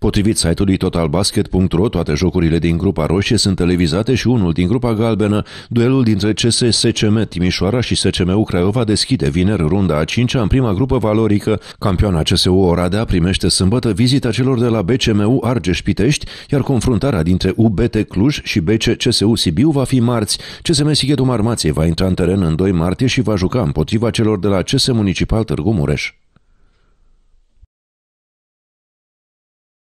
Potrivit site-ului totalbasket.ro, toate jocurile din grupa roșie sunt televizate și unul din grupa galbenă. Duelul dintre CS SCM Timișoara și SCMU Craiova deschide vineri runda a 5-a în prima grupă valorică. Campioana CSU Oradea primește sâmbătă vizita celor de la BCMU Argeș Pitești, iar confruntarea dintre UBT Cluj și BC CSU Sibiu va fi marți. CSM Sighetul Marmației va intra în teren în 2 martie și va juca împotriva celor de la CS Municipal Târgu Mureș.